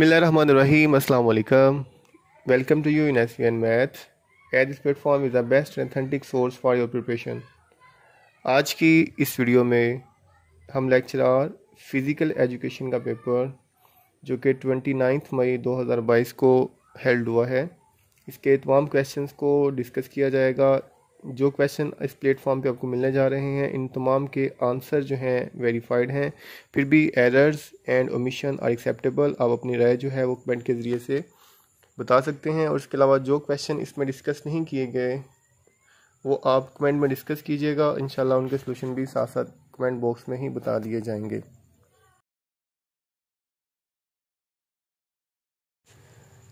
बसमिलकम welcome to you in S N math a this platform is the best authentic source for your preparation आज की इस वीडियो में हम लेक्चरार फिज़िकल एजुकेशन का पेपर जो कि ट्वेंटी नाइन्थ मई दो हज़ार बाईस को हेल्ड हुआ है इसके तमाम क्वेश्चन को डिस्कस किया जाएगा जो क्वेश्चन इस प्लेटफॉर्म पे आपको मिलने जा रहे हैं इन तमाम के आंसर जो हैं वेरीफाइड हैं फिर भी errors and omission are acceptable आप अपनी राय जो है वो कमेंट के ज़रिए से बता सकते हैं और इसके अलावा जो क्वेश्चन इसमें डिस्कस नहीं किए गए वो आप कमेंट में डिस्कस कीजिएगा इन उनके सोल्यूशन भी साथ साथ कमेंट बॉक्स में ही बता दिए जाएंगे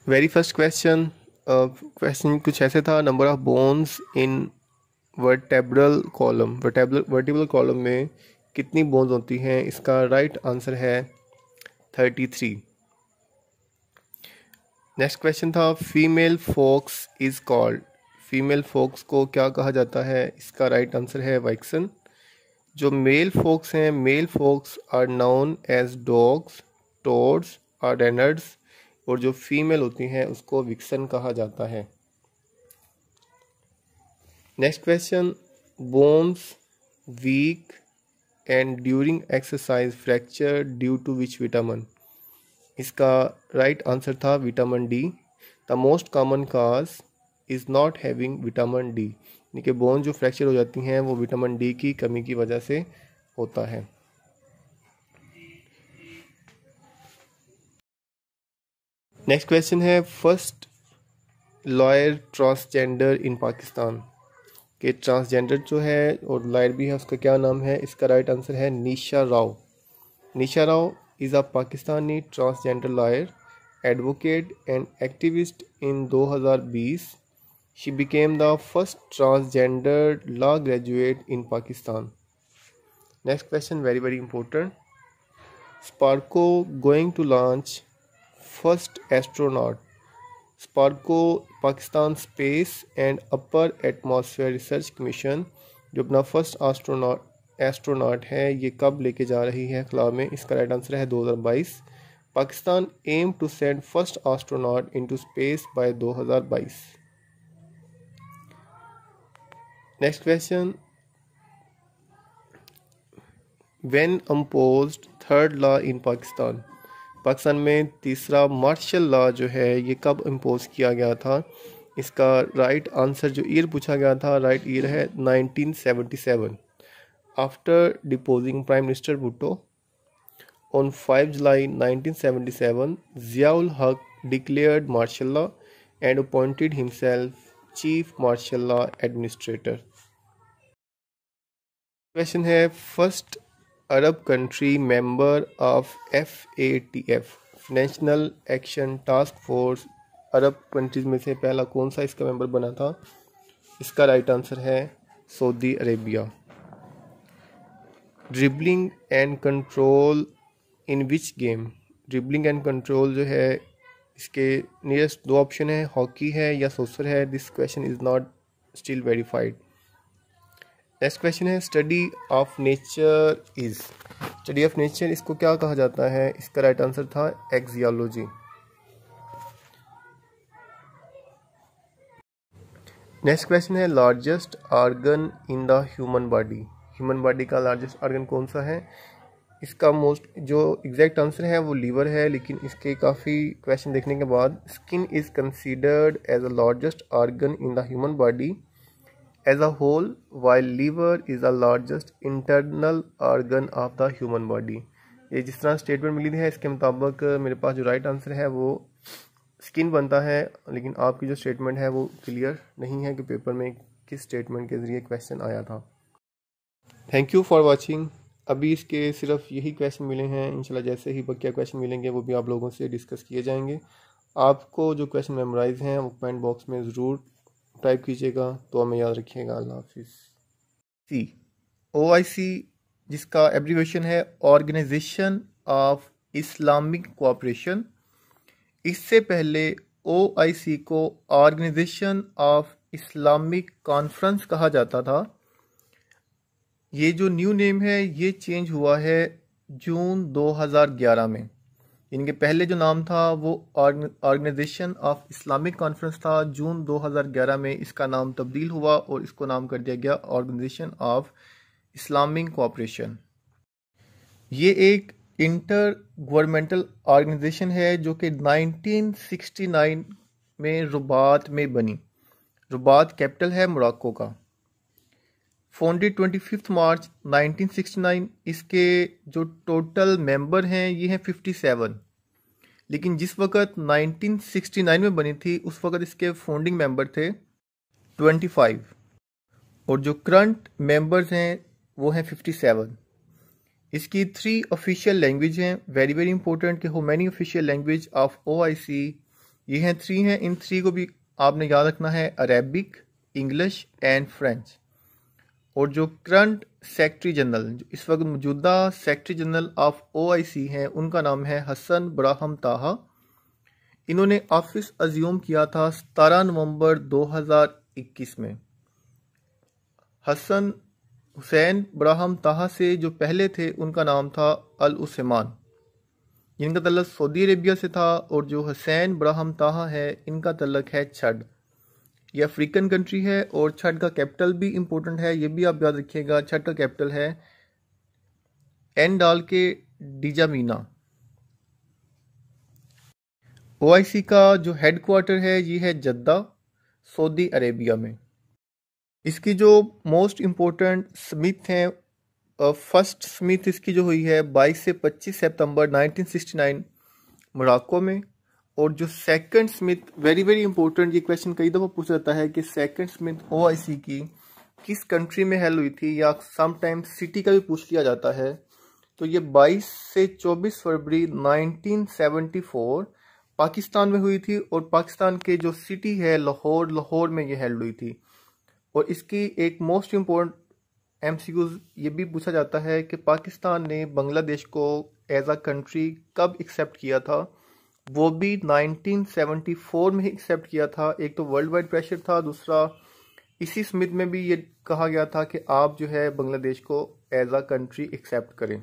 वेरी फर्स्ट क्वेश्चन क्वेश्चन कुछ ऐसे था number of bones in vertebral column vertebral column में कितनी बोन्स होती हैं इसका राइट right आंसर है थर्टी थ्री नेक्स्ट क्वेश्चन था female fox is called female fox को क्या कहा जाता है इसका राइट right आंसर है वाइक्सन जो मेल फोक्स हैं male fox are known as dogs tods or reynards और जो फीमेल होती हैं उसको विक्सन कहा जाता है next question bones weak and during exercise fracture due to which vitamin इसका राइट right आंसर था vitamin D the most common cause is not having vitamin D यानी कि बोन जो फ्रैक्चर हो जाती हैं वो विटामिन डी की कमी की वजह से होता है नेक्स्ट क्वेश्चन है first lawyer transgender in Pakistan के ट्रांसजेंडर जो है और लॉयर भी है उसका क्या नाम है इसका राइट आंसर है Nisha Rao Nisha Rao is a Pakistani transgender lawyer advocate and activist in 2020 she became the first transgender law graduate in Pakistan next question very very important SUPARCO going to launch first astronaut SUPARCO Pakistan space and upper atmosphere research commission जो अपना first astronaut astronaut है ये कब लेके जा रही है खिलाफ में इसका राइट आंसर है दो हजार बाईस Pakistan aim to send first astronaut into space by दो हजार बाईस next question when imposed third law in Pakistan Pakistan में तीसरा मार्शल लॉ जो है ये कब इम्पोज किया गया था इसका राइट आंसर जो ईयर पूछा गया था राइट ईयर है 1977 after deposing prime minister Bhutto on 5 July 1977, Ziaul Haq declared martial law and appointed himself chief martial law administrator question है first Arab country of F A T F national action task force Arab countries में से पहला कौन सा इसका member बना था इसका राइट आंसर है Saudi Arabia dribbling and control in which game dribbling and control जो है इसके नियरेस्ट दो ऑप्शन है हॉकी है या सोसर है this question is not still verified next question है study of nature is study of nature इसको क्या कहा जाता है इसका राइट आंसर था एक्जियोलॉजी नेक्स्ट क्वेश्चन है largest organ in the human body human body का लार्जेस्ट ऑर्गन कौन सा है इसका मोस्ट जो एग्जैक्ट आंसर है वो लीवर है लेकिन इसके काफ़ी क्वेश्चन देखने के बाद skin is considered as a largest organ in the human body as a whole while liver is a largest internal organ of the human body ये जिस तरह स्टेटमेंट मिली है इसके मुताबिक uh, मेरे पास जो राइट आंसर है वो स्किन बनता है लेकिन आपकी जो स्टेटमेंट है वो क्लियर नहीं है कि पेपर में किस स्टेटमेंट के ज़रिए क्वेश्चन आया था थैंक यू फॉर वॉचिंग अभी इसके सिर्फ यही क्वेश्चन मिले हैं इंशाल्लाह जैसे ही बकिया क्वेश्चन मिलेंगे वो भी आप लोगों से डिस्कस किए जाएंगे आपको जो क्वेश्चन मेमोराइज हैं वो कमेंट बॉक्स में ज़रूर टाइप कीजिएगा तो हमें याद रखिएगा अल्लाह हाफिज़ सी ओ आई सी जिसका एब्रीवेशन है ऑर्गेनाइजेशन ऑफ इस्लामिक कोऑपरेशन इससे पहले ओ आई सी को ऑर्गेनाइजेशन ऑफ इस्लामिक कॉन्फ्रेंस कहा जाता था ये जो न्यू नेम है ये चेंज हुआ है जून 2011 में इनके पहले जो नाम था वो ऑर्गेनाइजेशन ऑफ इस्लामिक कॉन्फ्रेंस था जून 2011 में इसका नाम तब्दील हुआ और इसको नाम कर दिया गया ऑर्गेनाइजेशन ऑफ इस्लामिक कोऑपरेशन ये एक इंटर गवर्नमेंटल ऑर्गेनाइजेशन है जो कि 1969 में रुबात में बनी रुबात कैपिटल है मोराको का फाउंडेड ट्वेंटी फिफ्थ मार्च 1969 इसके जो टोटल मेंबर हैं ये हैं 57 लेकिन जिस वक्त 1969 में बनी थी उस वक्त इसके फाउंडिंग मेंबर थे 25 और जो करंट मेंबर्स हैं वो हैं 57 इसकी थ्री ऑफिशियल लैंग्वेज हैं वेरी वेरी इंपॉर्टेंट कि how many official language of O I C ये हैं थ्री हैं इन थ्री को भी आपने याद रखना है अरेबिक इंग्लिश एंड फ्रेंच और जो करंट सेक्रेटरी जनरल इस वक्त मौजूदा सेक्रेटरी जनरल ऑफ ओआईसी हैं उनका नाम है हसन ब्राहम ताहा इन्होंने ऑफिस अज्यूम किया था सतारह नवंबर 2021 में हसन हुसैन ब्राहम ताहा से जो पहले थे उनका नाम था अल उसमान जिनका तलक सऊदी अरेबिया से था और जो हसैन ब्राहम ताहा है इनका तलक है छड ये अफ्रीकन कंट्री है और छठ का कैपिटल भी इम्पोर्टेंट है ये भी आप याद रखिएगा छठ का कैपिटल है एन डाल के डिजामीना ओ का जो हेड क्वार्टर है ये है जद्दा सऊदी अरेबिया में इसकी जो मोस्ट इम्पोर्टेंट स्मिथ है फर्स्ट स्मिथ इसकी जो हुई है 22 से 25 सितंबर 1969 मोराको में और जो second summit very very important ये क्वेश्चन कई दफ़ा पूछा जाता है कि सेकंड स्मिथ ओ की किस कंट्री में हेल हुई थी या समटाइम्स सिटी का भी पूछ लिया जाता है तो ये 22 से 24 फरवरी 1974 पाकिस्तान में हुई थी और पाकिस्तान के जो सिटी है लाहौर लाहौर में ये हेल्ड हुई थी और इसकी एक मोस्ट इम्पोर्टेंट एम ये भी पूछा जाता है कि पाकिस्तान ने बांग्लादेश को एज अ कंट्री कब एक्सेप्ट किया था वो भी 1974 में एक्सेप्ट किया था एक तो वर्ल्ड वाइड प्रेशर था दूसरा इसी स्मिथ में भी ये कहा गया था कि आप जो है बांग्लादेश को एज आ कंट्री एक्सेप्ट करें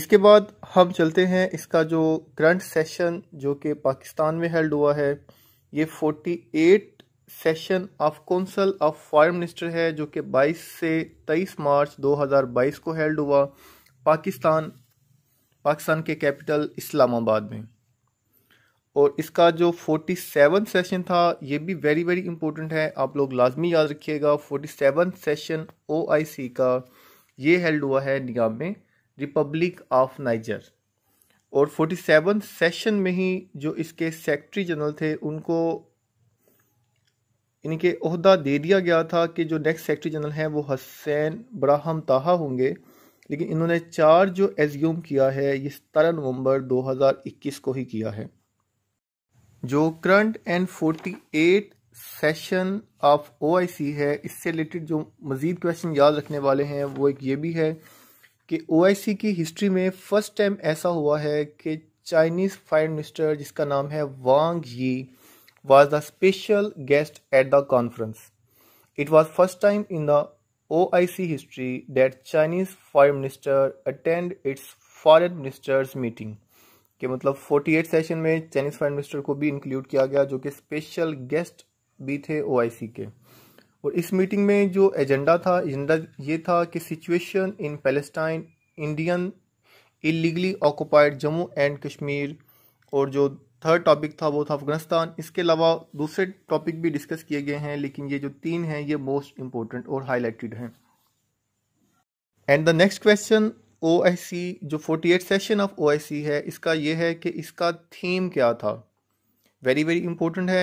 इसके बाद हम चलते हैं इसका जो करंट सेशन जो कि पाकिस्तान में हेल्ड हुआ है ये 48 session of council of foreign minister है जो कि 22 से 23 मार्च 2022 को हेल्ड हुआ पाकिस्तान पाकिस्तान के कैपिटल इस्लामाबाद में और इसका जो फोर्टी सेवन सेशन था ये भी वेरी वेरी इंपॉर्टेंट है आप लोग लाजमी याद रखिएगा forty seven session O I सी का ये हेल्ड हुआ है निगाम में रिपब्लिक ऑफ नाइजर और फोर्टी सेवन सेशन में ही जो इसके सेक्रेटरी जनरल थे उनको इनके अहदा दे दिया गया था कि जो नेक्स्ट सेक्रेटरी जनरल हैं वो हसैन ब्राहम ताहा होंगे लेकिन इन्होंने चार जो एज्यूम किया है ये सत्रह नवंबर 2021 को ही किया है जो current and 48 session of O है इससे रिलेटेड जो मज़ीद क्वेश्चन याद रखने वाले हैं वो एक ये भी है कि ओ की हिस्ट्री में फ़र्स्ट टाइम ऐसा हुआ है कि चाइनीज़ फाइन मिनिस्टर जिसका नाम है Wang Yi was the special guest at the conference it was first time in the OIC history that Chinese foreign minister attend its foreign ministers meeting के मतलब 48 session में चाइनीज़ फॉरन मिनिस्टर को भी include किया गया जो कि special guest भी थे सी के और इस मीटिंग में जो एजेंडा था एजेंडा ये था कि situation in Palestine Indian illegally occupied Jammu and Kashmir और जो थर्ड टॉपिक था वो था अफगानिस्तान इसके अलावा दूसरे टॉपिक भी डिस्कस किए गए हैं लेकिन ये जो तीन हैं ये मोस्ट इम्पोर्टेंट और हाईलाइटेड हैं and the next question O जो 48 सेशन ऑफ ओ है इसका ये है कि इसका थीम क्या था वेरी वेरी इंपॉर्टेंट है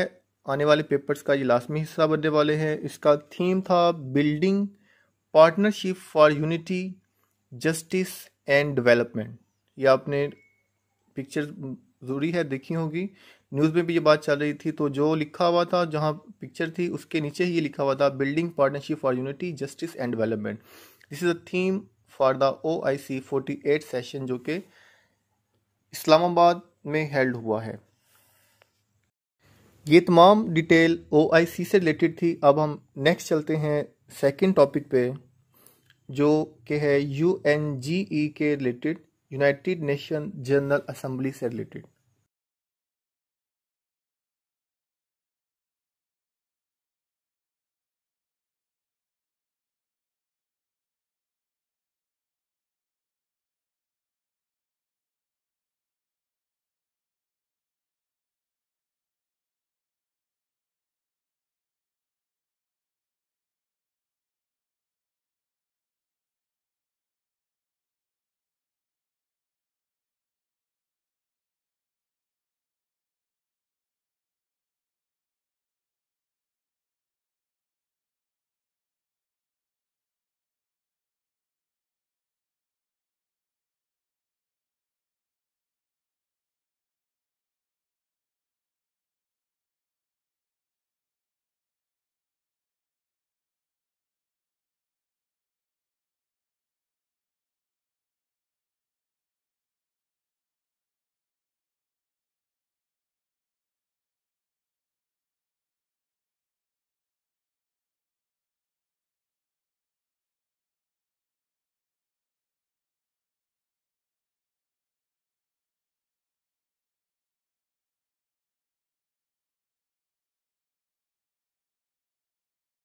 आने वाले पेपर्स का ये में हिस्सा बनने वाले हैं इसका थीम था building partnership for unity justice and development ये आपने पिक्चर ज़रूरी है देखी होगी न्यूज़ में भी ये बात चल रही थी तो जो लिखा हुआ था जहाँ पिक्चर थी उसके नीचे ही ये लिखा हुआ था building partnership for unity justice and development this is a theme for the O I C forty eight session जो कि इस्लामाबाद में हेल्ड हुआ है ये तमाम डिटेल ओ आई सी से रिलेटेड थी अब हम नेक्स्ट चलते हैं सेकेंड टॉपिक पे जो कि है यू एन जी ई के related United Nation General Assembly से रिलेटेड